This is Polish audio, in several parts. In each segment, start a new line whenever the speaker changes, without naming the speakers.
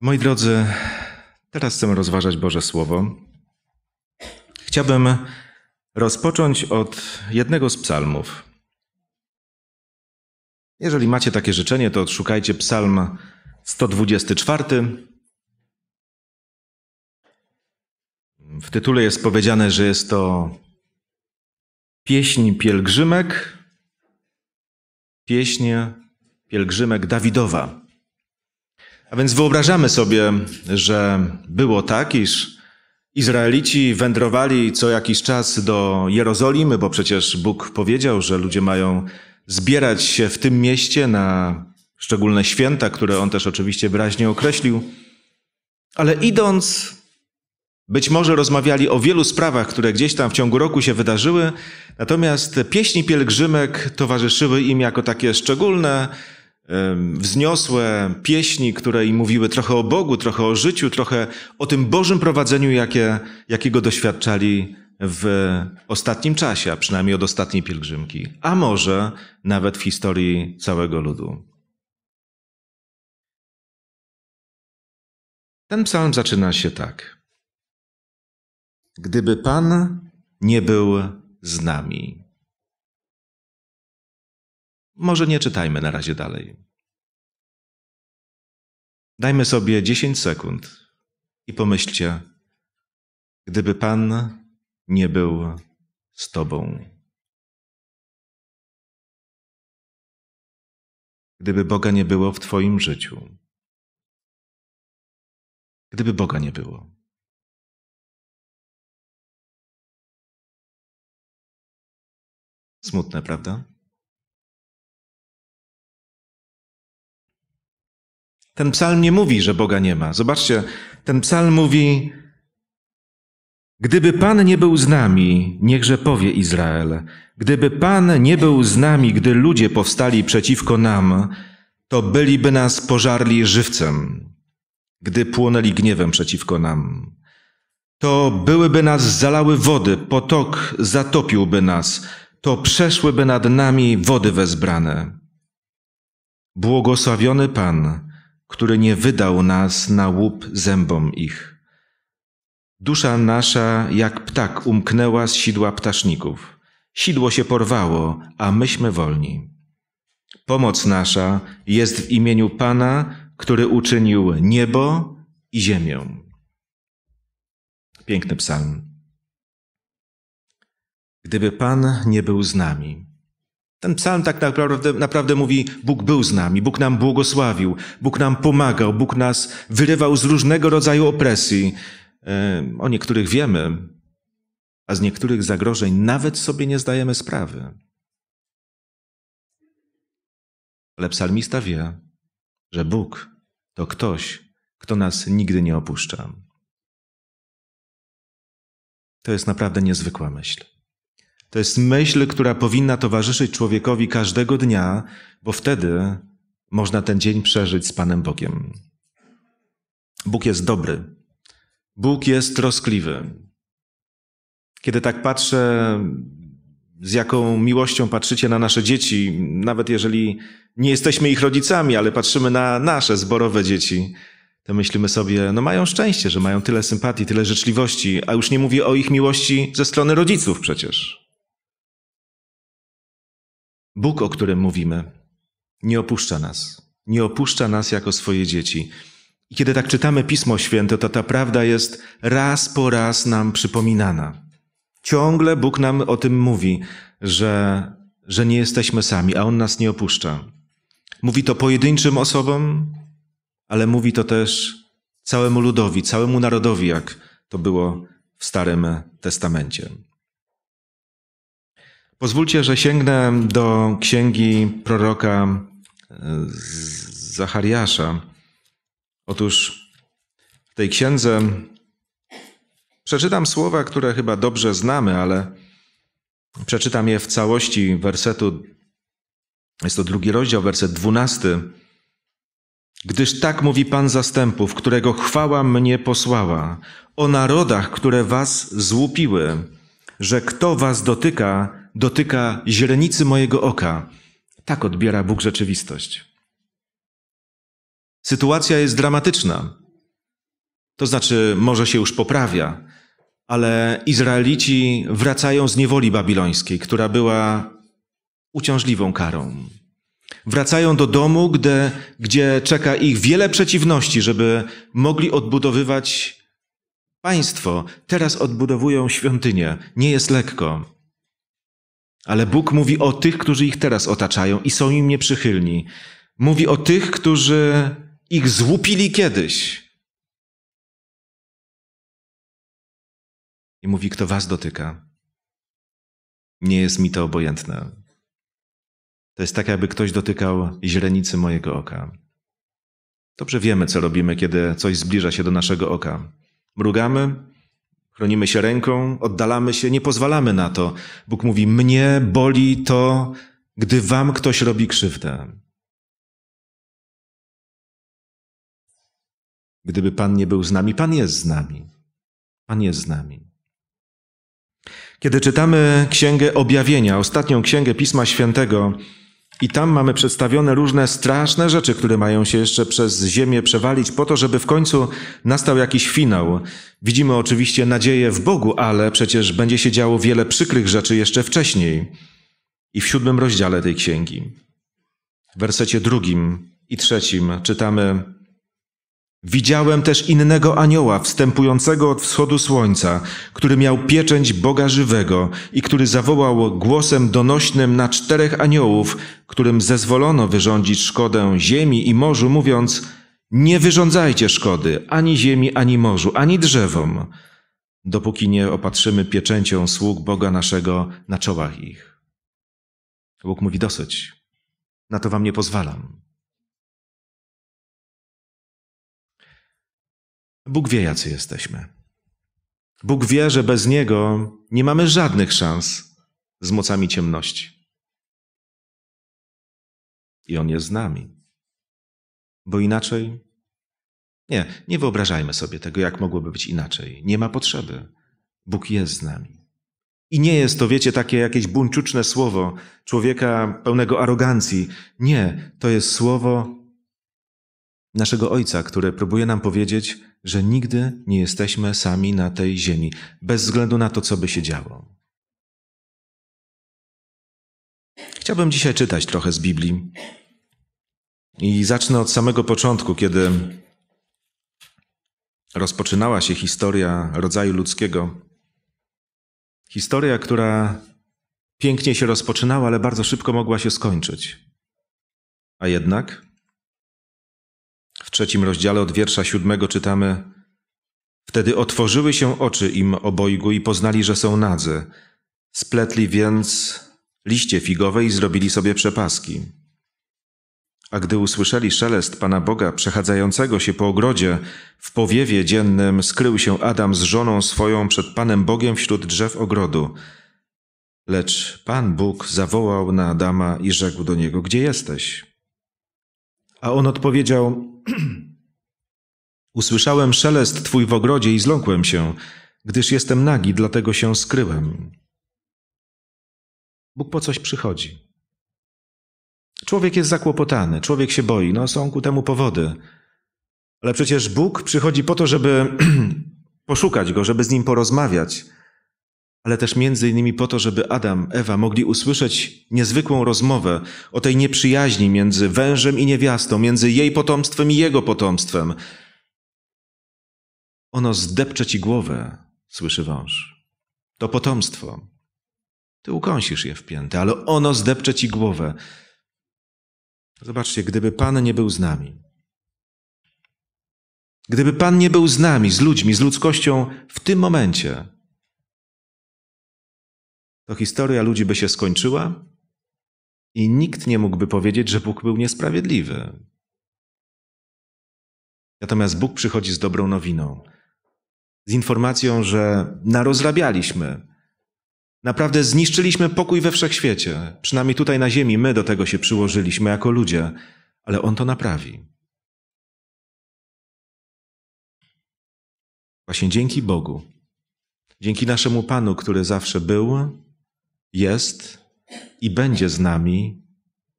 Moi drodzy, teraz chcemy rozważać Boże Słowo. Chciałbym rozpocząć od jednego z psalmów. Jeżeli macie takie życzenie, to odszukajcie psalm 124. W tytule jest powiedziane, że jest to pieśń pielgrzymek, pieśń pielgrzymek Dawidowa. A więc wyobrażamy sobie, że było tak, iż Izraelici wędrowali co jakiś czas do Jerozolimy, bo przecież Bóg powiedział, że ludzie mają zbierać się w tym mieście na szczególne święta, które on też oczywiście wyraźnie określił. Ale idąc, być może rozmawiali o wielu sprawach, które gdzieś tam w ciągu roku się wydarzyły, natomiast pieśni pielgrzymek towarzyszyły im jako takie szczególne, wzniosłe pieśni, które im mówiły trochę o Bogu, trochę o życiu, trochę o tym Bożym prowadzeniu, jakie, jakiego doświadczali w ostatnim czasie, a przynajmniej od ostatniej pielgrzymki, a może nawet w historii całego ludu. Ten psalm zaczyna się tak.
Gdyby Pan nie był z nami. Może nie czytajmy na razie dalej.
Dajmy sobie 10 sekund i pomyślcie, gdyby Pan nie był z Tobą.
Gdyby Boga nie było w Twoim życiu. Gdyby Boga nie było. Smutne, prawda?
Ten psalm nie mówi, że Boga nie ma. Zobaczcie, ten psalm mówi: Gdyby Pan nie był z nami, niechże powie Izrael. Gdyby Pan nie był z nami, gdy ludzie powstali przeciwko nam, to byliby nas pożarli żywcem, gdy płonęli gniewem przeciwko nam. To byłyby nas zalały wody, potok zatopiłby nas, to przeszłyby nad nami wody wezbrane. Błogosławiony Pan, który nie wydał nas na łup zębom ich. Dusza nasza jak ptak umknęła z sidła ptaszników. Sidło się porwało, a myśmy wolni. Pomoc nasza jest w imieniu Pana, który uczynił niebo i ziemię. Piękny psalm. Gdyby Pan nie był z nami, ten psalm tak naprawdę, naprawdę, mówi, Bóg był z nami, Bóg nam błogosławił, Bóg nam pomagał, Bóg nas wyrywał z różnego rodzaju opresji. E, o niektórych wiemy, a z niektórych zagrożeń nawet sobie nie zdajemy sprawy. Ale psalmista wie, że Bóg to ktoś, kto nas nigdy nie opuszcza. To jest naprawdę niezwykła myśl. To jest myśl, która powinna towarzyszyć człowiekowi każdego dnia, bo wtedy można ten dzień przeżyć z Panem Bogiem. Bóg jest dobry. Bóg jest troskliwy. Kiedy tak patrzę, z jaką miłością patrzycie na nasze dzieci, nawet jeżeli nie jesteśmy ich rodzicami, ale patrzymy na nasze zborowe dzieci, to myślimy sobie, no mają szczęście, że mają tyle sympatii, tyle życzliwości, a już nie mówię o ich miłości ze strony rodziców przecież. Bóg, o którym mówimy, nie opuszcza nas. Nie opuszcza nas jako swoje dzieci. I kiedy tak czytamy Pismo Święte, to ta prawda jest raz po raz nam przypominana. Ciągle Bóg nam o tym mówi, że, że nie jesteśmy sami, a On nas nie opuszcza. Mówi to pojedynczym osobom, ale mówi to też całemu ludowi, całemu narodowi, jak to było w Starym Testamencie. Pozwólcie, że sięgnę do księgi proroka e, Zachariasza. Otóż w tej księdze przeczytam słowa, które chyba dobrze znamy, ale przeczytam je w całości wersetu. Jest to drugi rozdział, werset dwunasty. Gdyż tak mówi Pan zastępów, którego chwała mnie posłała, o narodach, które was złupiły, że kto was dotyka, dotyka źrenicy mojego oka. Tak odbiera Bóg rzeczywistość. Sytuacja jest dramatyczna. To znaczy, może się już poprawia, ale Izraelici wracają z niewoli babilońskiej, która była uciążliwą karą. Wracają do domu, gdzie, gdzie czeka ich wiele przeciwności, żeby mogli odbudowywać państwo. Teraz odbudowują świątynię. Nie jest lekko. Ale Bóg mówi o tych, którzy ich teraz otaczają i są im nieprzychylni. Mówi o tych, którzy ich złupili kiedyś. I mówi, kto was dotyka, nie jest mi to obojętne. To jest tak, jakby ktoś dotykał źrenicy mojego oka. Dobrze wiemy, co robimy, kiedy coś zbliża się do naszego oka. Mrugamy, Chronimy się ręką, oddalamy się, nie pozwalamy na to. Bóg mówi: Mnie boli to, gdy wam ktoś robi krzywdę. Gdyby Pan nie był z nami, Pan jest z nami. Pan jest z nami. Kiedy czytamy Księgę Objawienia, ostatnią Księgę Pisma Świętego, i tam mamy przedstawione różne straszne rzeczy, które mają się jeszcze przez ziemię przewalić, po to, żeby w końcu nastał jakiś finał. Widzimy oczywiście nadzieję w Bogu, ale przecież będzie się działo wiele przykrych rzeczy jeszcze wcześniej. I w siódmym rozdziale tej księgi, w wersecie drugim i trzecim czytamy: Widziałem też innego anioła wstępującego od wschodu słońca, który miał pieczęć Boga żywego i który zawołał głosem donośnym na czterech aniołów, którym zezwolono wyrządzić szkodę ziemi i morzu, mówiąc: Nie wyrządzajcie szkody ani ziemi, ani morzu, ani drzewom, dopóki nie opatrzymy pieczęcią sług Boga naszego na czołach ich. Bóg mówi: Dosyć, na to wam nie pozwalam. Bóg wie, jacy jesteśmy. Bóg wie, że bez Niego nie mamy żadnych szans z mocami ciemności. I On jest z nami. Bo inaczej. Nie, nie wyobrażajmy sobie tego, jak mogłoby być inaczej. Nie ma potrzeby. Bóg jest z nami. I nie jest to, wiecie, takie jakieś buńczuczne słowo człowieka pełnego arogancji. Nie, to jest słowo naszego Ojca, które próbuje nam powiedzieć, że nigdy nie jesteśmy sami na tej ziemi, bez względu na to, co by się działo. Chciałbym dzisiaj czytać trochę z Biblii i zacznę od samego początku, kiedy rozpoczynała się historia rodzaju ludzkiego. Historia, która pięknie się rozpoczynała, ale bardzo szybko mogła się skończyć. A jednak w trzecim rozdziale od wiersza siódmego czytamy: Wtedy otworzyły się oczy im obojgu i poznali, że są nadzy. Spletli więc liście figowe i zrobili sobie przepaski. A gdy usłyszeli szelest Pana Boga przechadzającego się po ogrodzie, w powiewie dziennym skrył się Adam z żoną swoją przed Panem Bogiem wśród drzew ogrodu. Lecz Pan Bóg zawołał na Adama i rzekł do niego: Gdzie jesteś? A on odpowiedział: Usłyszałem szelest twój w ogrodzie i zląkłem się, gdyż jestem nagi, dlatego się skryłem. Bóg po coś przychodzi. Człowiek jest zakłopotany, człowiek się boi, no są ku temu powody. Ale przecież Bóg przychodzi po to, żeby poszukać go, żeby z nim porozmawiać ale też między innymi po to, żeby Adam, Ewa mogli usłyszeć niezwykłą rozmowę o tej nieprzyjaźni między wężem i niewiastą, między jej potomstwem i jego potomstwem. Ono zdepcze ci głowę, słyszy wąż. To potomstwo. Ty ukąsisz je w pięty, ale ono zdepcze ci głowę. Zobaczcie, gdyby Pan nie był z nami, gdyby Pan nie był z nami, z ludźmi, z ludzkością w tym momencie, to historia ludzi by się skończyła i nikt nie mógłby powiedzieć, że Bóg był niesprawiedliwy. Natomiast Bóg przychodzi z dobrą nowiną, z informacją, że narozrabialiśmy, naprawdę zniszczyliśmy pokój we wszechświecie. Przynajmniej tutaj na Ziemi my do tego się przyłożyliśmy jako ludzie, ale On to naprawi. Właśnie dzięki Bogu, dzięki naszemu Panu, który zawsze był, jest i będzie z nami,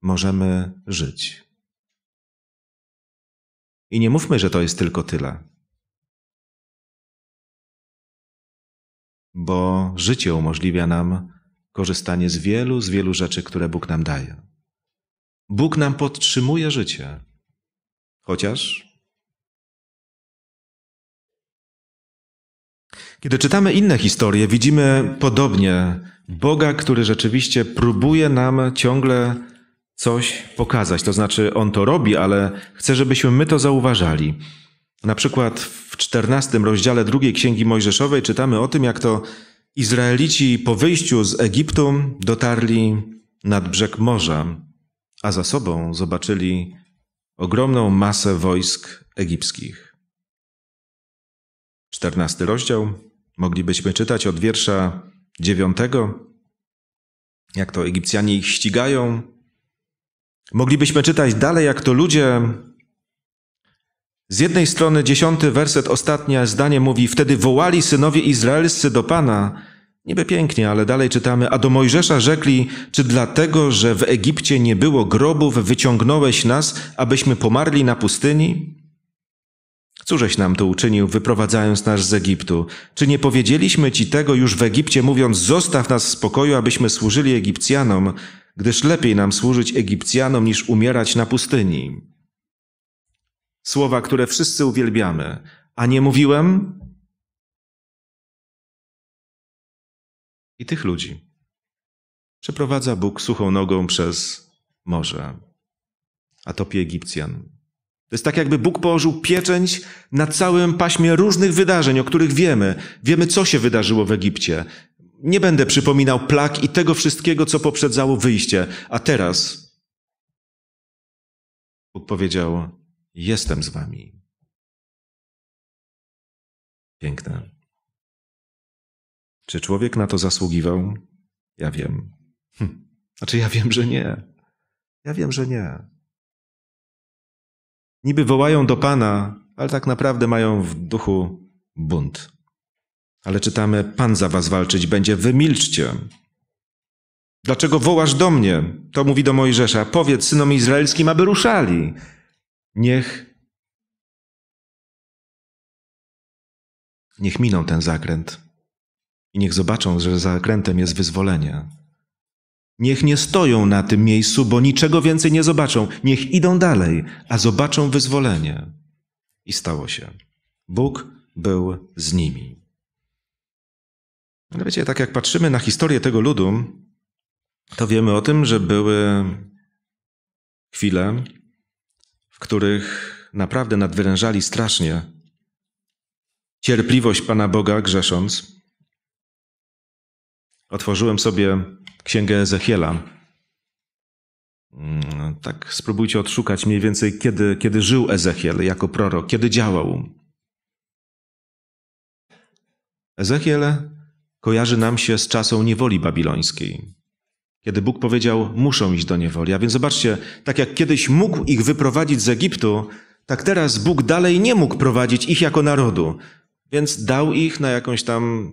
możemy żyć.
I nie mówmy, że to jest tylko tyle.
Bo życie umożliwia nam korzystanie z wielu, z wielu rzeczy, które Bóg nam daje. Bóg nam podtrzymuje życie. Chociaż. Kiedy czytamy inne historie, widzimy podobnie Boga, który rzeczywiście próbuje nam ciągle coś pokazać. To znaczy, on to robi, ale chce, żebyśmy my to zauważali. Na przykład w XIV rozdziale drugiej Księgi Mojżeszowej czytamy o tym, jak to Izraelici po wyjściu z Egiptu dotarli nad brzeg morza, a za sobą zobaczyli ogromną masę wojsk egipskich. XIV rozdział moglibyśmy czytać od wiersza dziewiątego, jak to Egipcjanie ich ścigają. Moglibyśmy czytać dalej, jak to ludzie. Z jednej strony dziesiąty werset, ostatnie zdanie mówi: Wtedy wołali synowie izraelscy do Pana. Niby pięknie, ale dalej czytamy: A do Mojżesza rzekli: Czy dlatego, że w Egipcie nie było grobów, wyciągnąłeś nas, abyśmy pomarli na pustyni? Cóżeś nam tu uczynił, wyprowadzając nas z Egiptu? Czy nie powiedzieliśmy ci tego już w Egipcie, mówiąc: Zostaw nas w spokoju, abyśmy służyli Egipcjanom, gdyż lepiej nam służyć Egipcjanom niż umierać na pustyni? Słowa, które wszyscy uwielbiamy. A nie mówiłem? I tych ludzi przeprowadza Bóg suchą nogą przez morze, a topi Egipcjan. To jest tak, jakby Bóg położył pieczęć na całym paśmie różnych wydarzeń, o których wiemy. Wiemy, co się wydarzyło w Egipcie. Nie będę przypominał plag i tego wszystkiego, co poprzedzało wyjście. A teraz Bóg powiedział:
Jestem z wami. Piękne. Czy człowiek na to zasługiwał? Ja wiem.
Hm. Znaczy, ja wiem, że nie. Ja wiem, że nie. Niby wołają do Pana, ale tak naprawdę mają w duchu bunt. Ale czytamy: Pan za was walczyć będzie, wymilczcie. Dlaczego wołasz do mnie? To mówi do Mojżesza: Powiedz synom izraelskim, aby ruszali. Niech.
Niech miną ten zakręt
i niech zobaczą, że zakrętem jest wyzwolenie. Niech nie stoją na tym miejscu, bo niczego więcej nie zobaczą. Niech idą dalej, a zobaczą wyzwolenie. I stało się. Bóg był z nimi. Ale no wiecie, tak jak patrzymy na historię tego ludu, to wiemy o tym, że były chwile, w których naprawdę nadwyrężali strasznie cierpliwość Pana Boga grzesząc. Otworzyłem sobie Księgę Ezechiela. Mm, tak, spróbujcie odszukać mniej więcej, kiedy, kiedy żył Ezechiel jako prorok, kiedy działał. Ezechiel kojarzy nam się z czasą niewoli babilońskiej, kiedy Bóg powiedział: Muszą iść do niewoli. A więc zobaczcie, tak jak kiedyś mógł ich wyprowadzić z Egiptu, tak teraz Bóg dalej nie mógł prowadzić ich jako narodu, więc dał ich na jakąś tam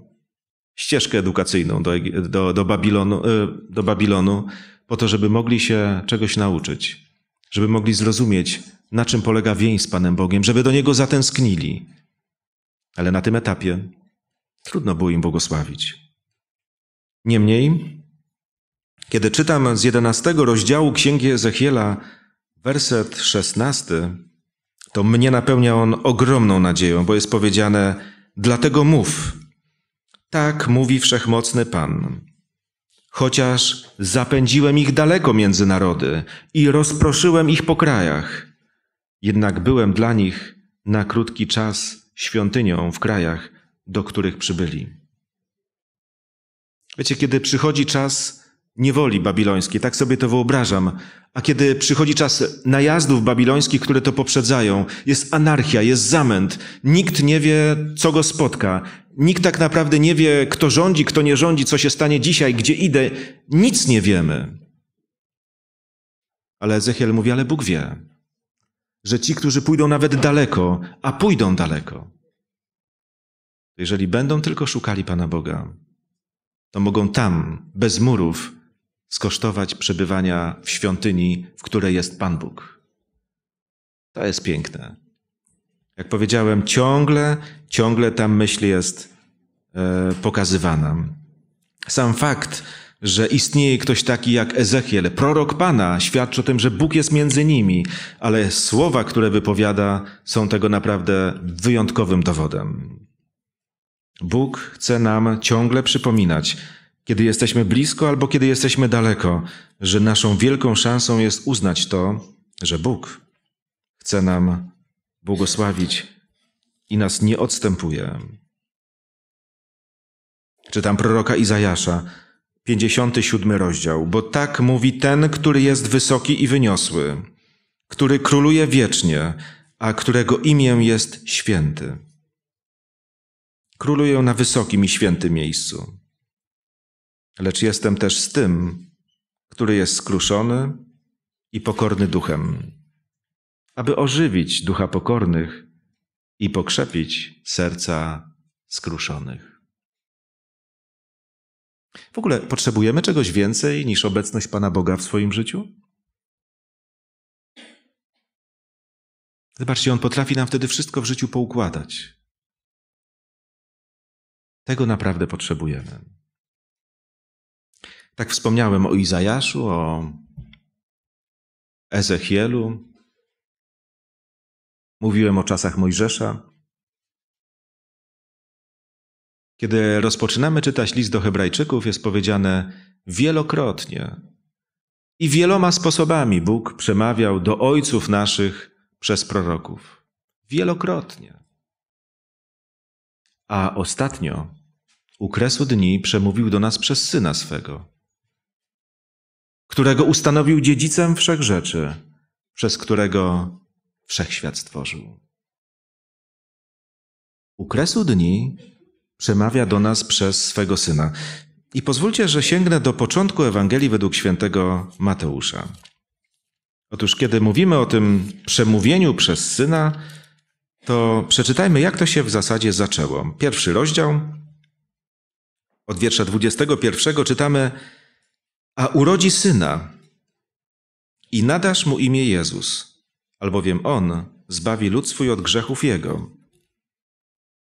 ścieżkę edukacyjną do, do, do, Babilonu, y, do Babilonu, po to, żeby mogli się czegoś nauczyć, żeby mogli zrozumieć, na czym polega więź z Panem Bogiem, żeby do Niego zatęsknili. Ale na tym etapie trudno było im błogosławić. Niemniej, kiedy czytam z 11 rozdziału Księgi Ezechiela werset 16, to mnie napełnia on ogromną nadzieją, bo jest powiedziane: Dlatego mów, tak mówi wszechmocny Pan. Chociaż zapędziłem ich daleko między narody i rozproszyłem ich po krajach, jednak byłem dla nich na krótki czas świątynią w krajach, do których przybyli. Wiecie, kiedy przychodzi czas niewoli babilońskiej, tak sobie to wyobrażam, a kiedy przychodzi czas najazdów babilońskich, które to poprzedzają, jest anarchia, jest zamęt, nikt nie wie, co go spotka, Nikt tak naprawdę nie wie, kto rządzi, kto nie rządzi, co się stanie dzisiaj, gdzie idę. Nic nie wiemy. Ale Ezechiel mówi, ale Bóg wie, że ci, którzy pójdą nawet daleko, a pójdą daleko, jeżeli będą tylko szukali Pana Boga, to mogą tam, bez murów, skosztować przebywania w świątyni, w której jest Pan Bóg. To jest piękne. Jak powiedziałem, ciągle, ciągle ta myśl jest e, pokazywana. Sam fakt, że istnieje ktoś taki jak Ezechiel, prorok Pana, świadczy o tym, że Bóg jest między nimi, ale słowa, które wypowiada, są tego naprawdę wyjątkowym dowodem. Bóg chce nam ciągle przypominać, kiedy jesteśmy blisko albo kiedy jesteśmy daleko, że naszą wielką szansą jest uznać to, że Bóg chce nam błogosławić i nas nie odstępuje. Czytam proroka Izajasza, 57 rozdział, bo tak mówi ten, który jest wysoki i wyniosły, który króluje wiecznie, a którego imię jest święty. Króluję na wysokim i świętym miejscu. Lecz jestem też z tym, który jest skruszony i pokorny duchem aby ożywić ducha pokornych i pokrzepić serca skruszonych. W ogóle potrzebujemy czegoś więcej niż obecność
Pana Boga w swoim życiu?
Zobaczcie, On potrafi nam wtedy wszystko w życiu poukładać. Tego naprawdę potrzebujemy. Tak wspomniałem o Izajaszu, o Ezechielu, Mówiłem o czasach Mojżesza. Kiedy rozpoczynamy czytać list do Hebrajczyków, jest powiedziane wielokrotnie i wieloma sposobami Bóg przemawiał do ojców naszych przez proroków. Wielokrotnie. A ostatnio, u kresu dni, przemówił do nas przez syna swego, którego ustanowił dziedzicem wszech rzeczy, przez którego wszechświat stworzył. U kresu dni przemawia do nas przez swego syna. I pozwólcie, że sięgnę do początku Ewangelii według świętego Mateusza. Otóż, kiedy mówimy o tym przemówieniu przez syna, to przeczytajmy, jak to się w zasadzie zaczęło. Pierwszy rozdział, od wiersza 21 czytamy: A urodzi syna i nadasz mu imię Jezus albowiem On zbawi lud swój od grzechów Jego.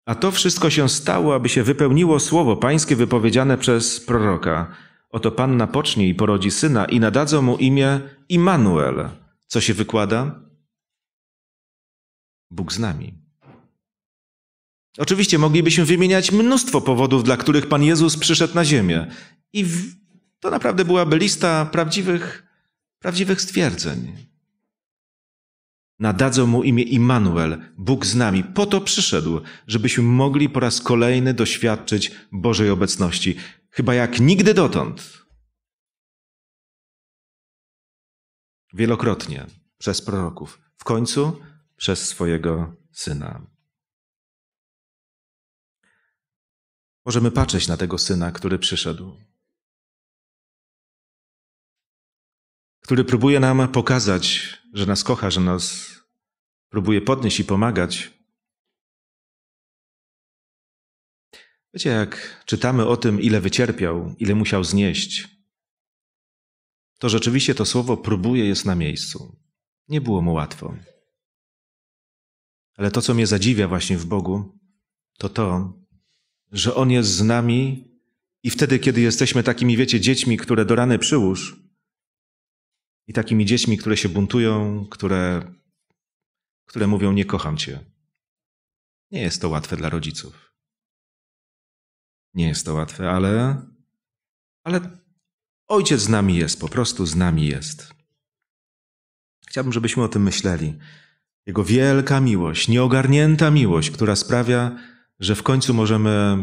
A to wszystko się stało, aby się wypełniło słowo Pańskie wypowiedziane przez proroka. Oto Panna pocznie i porodzi syna i nadadzą mu imię Immanuel. Co się wykłada? Bóg z nami. Oczywiście moglibyśmy wymieniać mnóstwo powodów, dla których Pan Jezus przyszedł na ziemię. I to naprawdę byłaby lista prawdziwych, prawdziwych stwierdzeń. Nadadzą mu imię Immanuel, Bóg z nami. Po to przyszedł, żebyśmy mogli po raz kolejny doświadczyć Bożej obecności, chyba jak nigdy dotąd. Wielokrotnie przez proroków, w końcu
przez swojego syna.
Możemy patrzeć na tego syna, który przyszedł który próbuje nam pokazać, że nas kocha, że nas próbuje podnieść i pomagać. Wiecie, jak czytamy o tym, ile wycierpiał, ile musiał znieść, to rzeczywiście to słowo próbuje jest na miejscu. Nie było mu łatwo. Ale to, co mnie zadziwia właśnie w Bogu, to to, że On jest z nami i wtedy, kiedy jesteśmy takimi, wiecie, dziećmi, które do rany przyłóż, i takimi dziećmi, które się buntują, które, które mówią: Nie kocham cię. Nie jest to łatwe dla rodziców. Nie jest to łatwe, ale, ale ojciec z nami jest, po prostu z nami jest. Chciałbym, żebyśmy o tym myśleli. Jego wielka miłość, nieogarnięta miłość, która sprawia, że w końcu możemy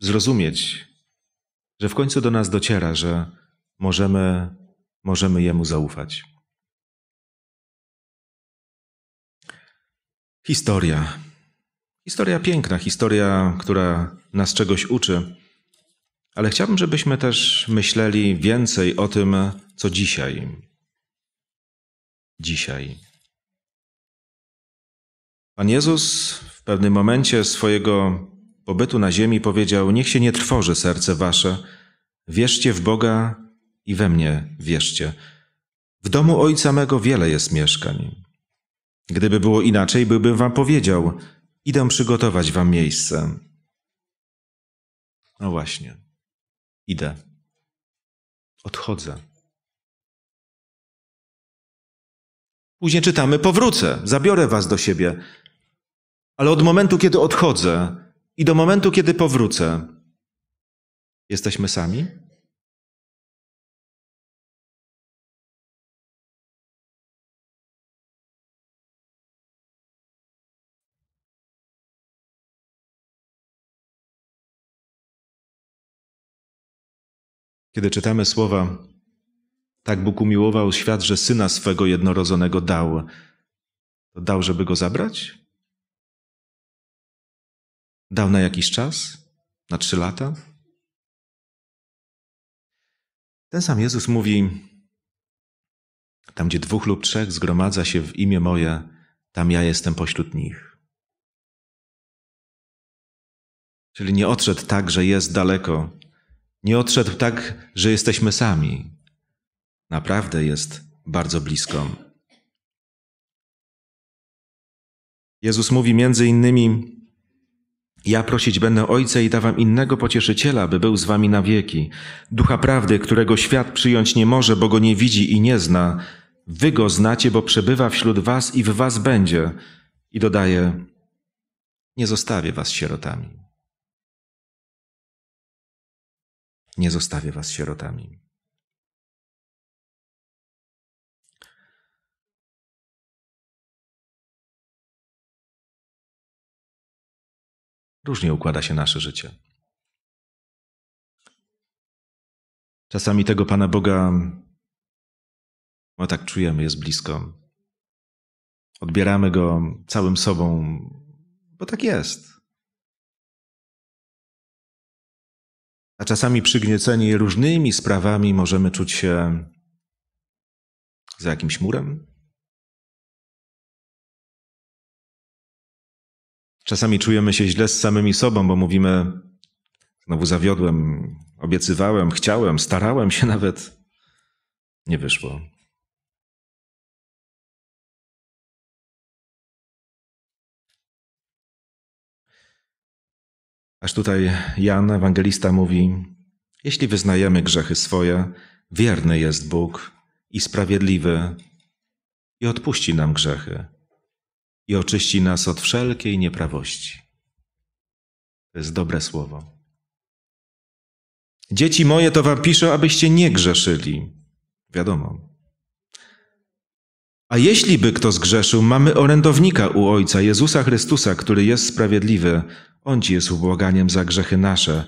zrozumieć, że w końcu do nas dociera, że możemy możemy Jemu zaufać. Historia. Historia piękna, historia, która nas czegoś uczy, ale chciałbym, żebyśmy też myśleli więcej o tym, co dzisiaj. Dzisiaj. Pan Jezus w pewnym momencie swojego pobytu na ziemi powiedział: Niech się nie trwoży serce wasze, wierzcie w Boga i we mnie wierzcie. W domu ojca mego wiele jest mieszkań. Gdyby było inaczej, byłbym wam powiedział: Idę przygotować wam miejsce. No właśnie, idę. Odchodzę. Później czytamy: Powrócę, zabiorę was do siebie. Ale od momentu, kiedy odchodzę i do momentu, kiedy powrócę, jesteśmy sami? Kiedy czytamy słowa, tak Bóg umiłował świat, że syna swego jednorodzonego dał, to dał, żeby go zabrać? Dał na jakiś czas? Na trzy lata? Ten sam Jezus mówi: Tam, gdzie dwóch lub trzech zgromadza się w imię moje, tam ja jestem pośród nich. Czyli nie odszedł tak, że jest daleko, nie odszedł tak, że jesteśmy sami. Naprawdę jest bardzo blisko. Jezus mówi między innymi: Ja prosić będę Ojca i dawam innego pocieszyciela, by był z wami na wieki. Ducha prawdy, którego świat przyjąć nie może, bo go nie widzi i nie zna. Wy go znacie, bo przebywa wśród was i w was będzie. I dodaje: Nie zostawię was sierotami.
nie zostawię was sierotami. Różnie układa się nasze życie. Czasami tego Pana Boga, no tak czujemy, jest blisko. Odbieramy go
całym sobą, bo tak jest. a czasami przygnieceni różnymi sprawami możemy czuć się
za jakimś murem.
Czasami czujemy się źle z samymi sobą, bo mówimy: Znowu zawiodłem, obiecywałem, chciałem, starałem się nawet. Nie wyszło. Aż tutaj Jan, ewangelista, mówi: Jeśli wyznajemy grzechy swoje, wierny jest Bóg i sprawiedliwy i odpuści nam grzechy i oczyści nas od wszelkiej nieprawości. To jest dobre słowo. Dzieci moje to wam piszę, abyście nie grzeszyli. Wiadomo. A jeśli by kto zgrzeszył, mamy orędownika u Ojca, Jezusa Chrystusa, który jest sprawiedliwy, on Ci jest ubłaganiem za grzechy nasze,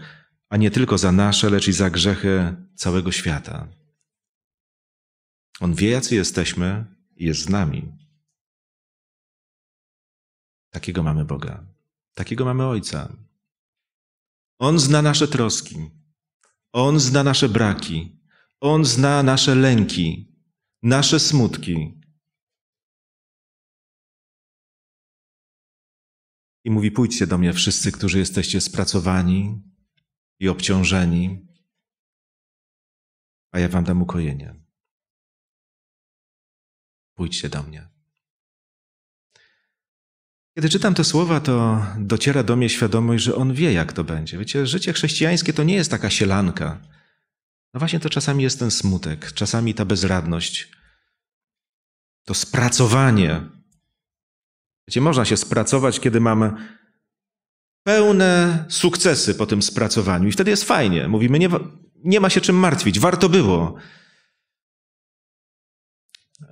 a nie tylko za nasze, lecz i za grzechy całego świata. On wie, jacy jesteśmy i jest z nami. Takiego mamy Boga. Takiego mamy Ojca. On zna nasze troski. On zna nasze braki. On zna nasze lęki, nasze smutki. i mówi: Pójdźcie do mnie wszyscy, którzy jesteście spracowani i obciążeni, a ja wam dam ukojenie.
Pójdźcie do mnie.
Kiedy czytam te słowa, to dociera do mnie świadomość, że on wie, jak to będzie. Wiecie, życie chrześcijańskie to nie jest taka sielanka. No właśnie to czasami jest ten smutek, czasami ta bezradność, to spracowanie, gdzie można się spracować, kiedy mamy pełne sukcesy po tym spracowaniu i wtedy jest fajnie. Mówimy, nie, nie ma się czym martwić, warto było.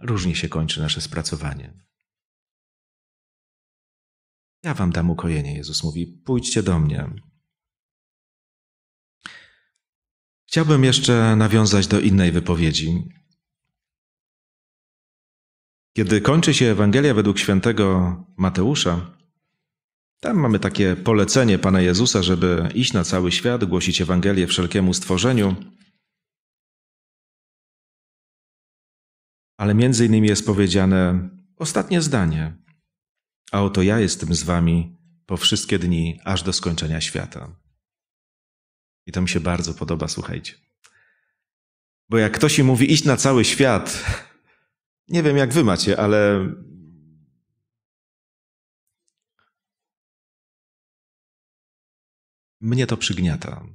Różnie się kończy nasze spracowanie. Ja wam dam ukojenie, Jezus mówi, pójdźcie do mnie. Chciałbym jeszcze nawiązać do innej wypowiedzi, kiedy kończy się Ewangelia według świętego Mateusza, tam mamy takie polecenie Pana Jezusa, żeby iść na cały świat, głosić Ewangelię wszelkiemu stworzeniu. Ale między innymi jest powiedziane ostatnie zdanie. A oto ja jestem z wami po wszystkie dni, aż do skończenia świata. I to mi się bardzo podoba, słuchajcie. Bo jak ktoś im mówi, iść na cały świat, nie wiem, jak wy macie, ale.
Mnie to przygniata.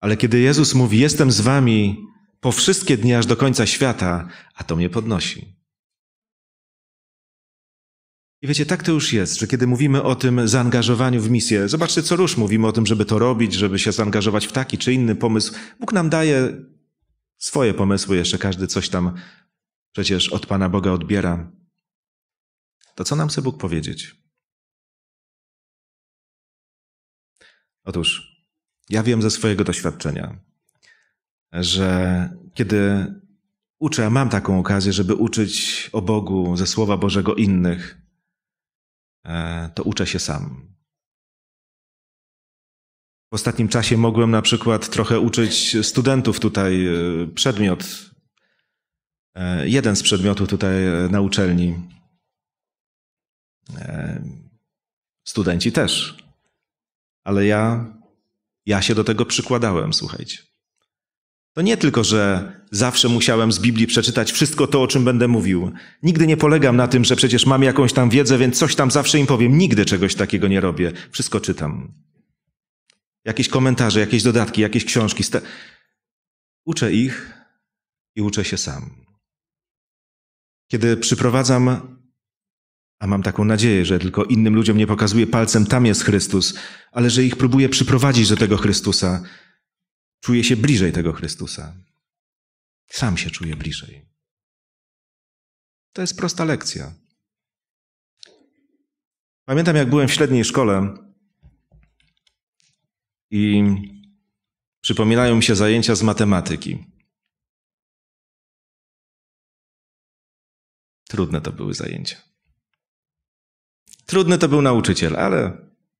Ale kiedy Jezus mówi: Jestem z wami po wszystkie dni aż do końca świata, a to mnie podnosi. I wiecie, tak to już jest, że kiedy mówimy o tym zaangażowaniu w misję, zobaczcie, co rusz mówimy o tym, żeby to robić, żeby się zaangażować w taki czy inny pomysł. Bóg nam daje swoje pomysły jeszcze każdy coś tam przecież od Pana Boga odbiera. To co nam chce Bóg powiedzieć? Otóż ja wiem ze swojego doświadczenia, że kiedy uczę, mam taką okazję, żeby uczyć o Bogu ze Słowa Bożego innych, e, to uczę się sam. W ostatnim czasie mogłem na przykład trochę uczyć studentów tutaj e, przedmiot. E, jeden z przedmiotów tutaj e, na uczelni. Studenci też. Ale ja, ja się do tego przykładałem, słuchajcie. To nie tylko, że zawsze musiałem z Biblii przeczytać wszystko to, o czym będę mówił. Nigdy nie polegam na tym, że przecież mam jakąś tam wiedzę, więc coś tam zawsze im powiem. Nigdy czegoś takiego nie robię. Wszystko czytam jakieś komentarze, jakieś dodatki, jakieś książki. Uczę ich i uczę się sam. Kiedy przyprowadzam, a mam taką nadzieję, że tylko innym ludziom nie pokazuję palcem, tam jest Chrystus, ale że ich próbuję przyprowadzić do tego Chrystusa, czuję się bliżej tego Chrystusa. Sam się czuję bliżej. To jest prosta lekcja. Pamiętam, jak byłem w średniej szkole, i przypominają mi się zajęcia z matematyki.
Trudne to były zajęcia.
Trudny to był nauczyciel, ale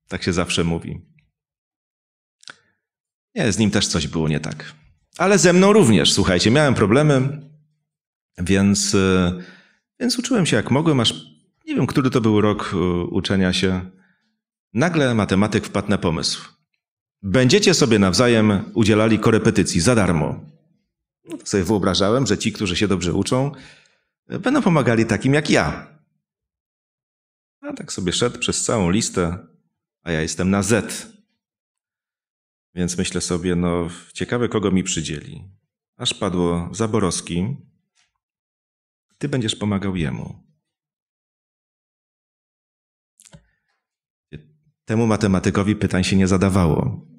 tak się zawsze mówi. Nie, z nim też coś było nie tak. Ale ze mną również, słuchajcie, miałem problemy, więc, e, więc uczyłem się jak mogłem, aż nie wiem, który to był rok e, uczenia się. Nagle matematyk wpadł na pomysł. Będziecie sobie nawzajem udzielali korepetycji za darmo. No to sobie wyobrażałem, że ci, którzy się dobrze uczą, będą pomagali takim jak ja. A tak sobie szedł przez całą listę, a ja jestem na Z. Więc myślę sobie, no ciekawe kogo mi przydzieli. Aż padło Zaborowski, ty będziesz pomagał jemu. Temu matematykowi pytań się nie zadawało.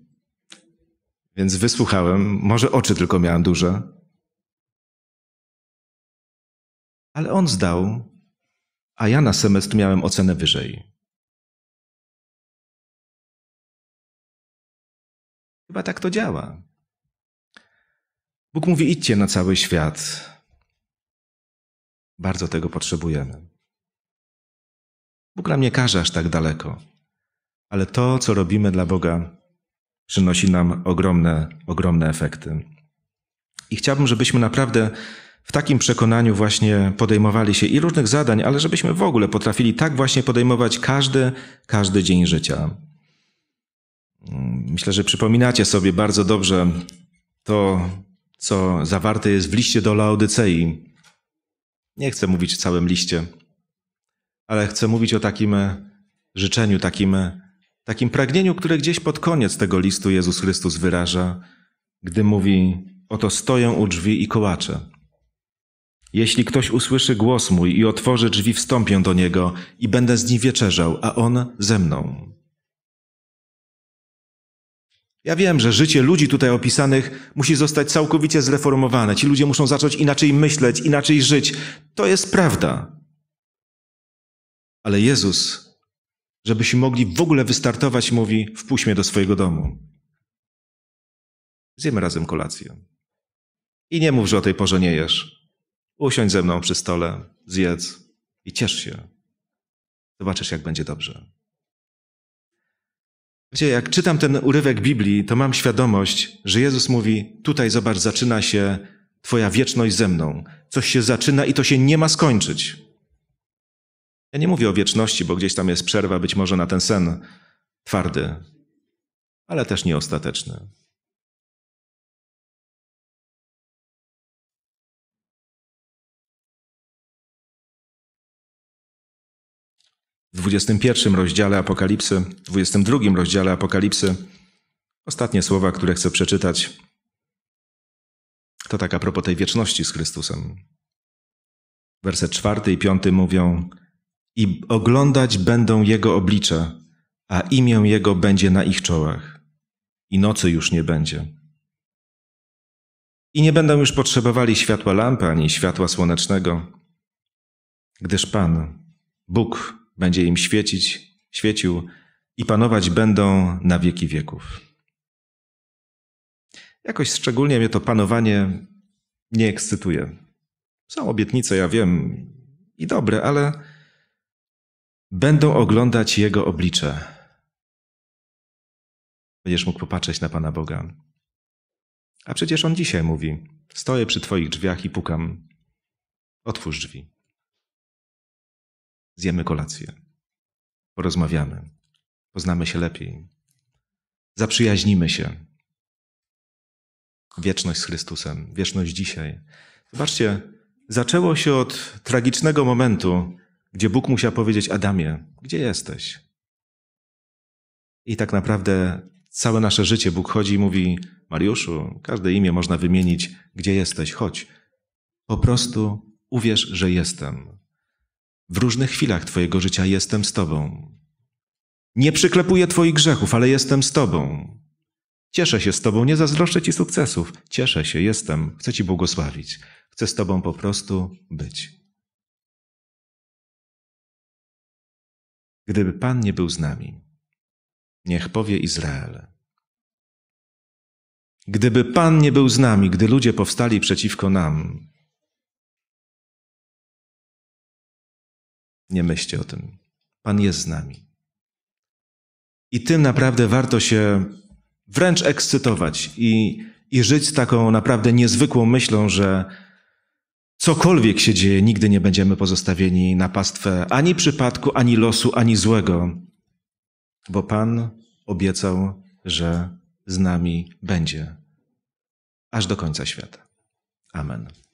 Więc wysłuchałem, może oczy tylko miałem duże. Ale on zdał, a ja na
semestr miałem ocenę wyżej. Chyba tak to działa. Bóg mówi: idźcie na cały
świat. Bardzo tego potrzebujemy. Bóg nam nie każe aż tak daleko, ale to, co robimy dla Boga, przynosi nam ogromne, ogromne efekty. I chciałbym, żebyśmy naprawdę w takim przekonaniu właśnie podejmowali się i różnych zadań, ale żebyśmy w ogóle potrafili tak właśnie podejmować każdy, każdy dzień życia. Myślę, że przypominacie sobie bardzo dobrze to, co zawarte jest w liście do Laodycei. Nie chcę mówić o całym liście, ale chcę mówić o takim życzeniu, takim takim pragnieniu, które gdzieś pod koniec tego listu Jezus Chrystus wyraża, gdy mówi: Oto stoję u drzwi i kołaczę. Jeśli ktoś usłyszy głos mój i otworzy drzwi, wstąpię do niego i będę z nim wieczerzał, a on ze mną. Ja wiem, że życie ludzi tutaj opisanych musi zostać całkowicie zreformowane. Ci ludzie muszą zacząć inaczej myśleć, inaczej żyć. To jest prawda. Ale Jezus żebyśmy mogli w ogóle wystartować, mówi, wpuść do swojego domu. Zjemy razem kolację. I nie mów, że o tej porze nie jesz. Usiądź ze mną przy stole, zjedz i ciesz się. Zobaczysz, jak będzie dobrze. Wiecie, jak czytam ten urywek Biblii, to mam świadomość, że Jezus mówi: Tutaj zobacz, zaczyna się Twoja wieczność ze mną. Coś się zaczyna i to się nie ma skończyć. Ja nie mówię o wieczności, bo gdzieś tam jest przerwa być może na ten sen twardy, ale też nieostateczny. W 21 rozdziale Apokalipsy, w 22 rozdziale Apokalipsy, ostatnie słowa, które chcę przeczytać, to tak a propos tej wieczności z Chrystusem. Werset czwarty i piąty mówią: i oglądać będą jego oblicze, a imię jego będzie na ich czołach. I nocy już nie będzie. I nie będą już potrzebowali światła lampy ani światła słonecznego, gdyż Pan, Bóg, będzie im świecić, świecił i panować będą na wieki wieków. Jakoś szczególnie mnie to panowanie nie ekscytuje. Są obietnice, ja wiem, i dobre, ale Będą oglądać Jego oblicze. Będziesz mógł popatrzeć na Pana Boga. A przecież On dzisiaj mówi: Stoję przy Twoich drzwiach i pukam. Otwórz drzwi. Zjemy kolację. Porozmawiamy. Poznamy się lepiej. Zaprzyjaźnimy się. Wieczność z Chrystusem, wieczność dzisiaj. Zobaczcie, zaczęło się od tragicznego momentu, gdzie Bóg musiał powiedzieć: Adamie, gdzie jesteś? I tak naprawdę całe nasze życie Bóg chodzi i mówi: Mariuszu, każde imię można wymienić, gdzie jesteś, chodź. Po prostu uwierz, że jestem. W różnych chwilach Twojego życia jestem z Tobą. Nie przyklepuję Twoich grzechów, ale jestem z Tobą. Cieszę się z Tobą, nie zazdroszczę Ci sukcesów. Cieszę się, jestem, chcę Ci błogosławić. Chcę z Tobą po prostu być. gdyby Pan nie był z nami. Niech powie Izrael. Gdyby Pan nie był z nami, gdy ludzie powstali przeciwko
nam, nie myślcie o
tym. Pan jest z nami. I tym naprawdę warto się wręcz ekscytować i, i żyć z taką naprawdę niezwykłą myślą, że Cokolwiek się dzieje, nigdy nie będziemy pozostawieni na pastwę ani przypadku, ani losu, ani złego, bo Pan obiecał, że z nami będzie aż do końca świata. Amen.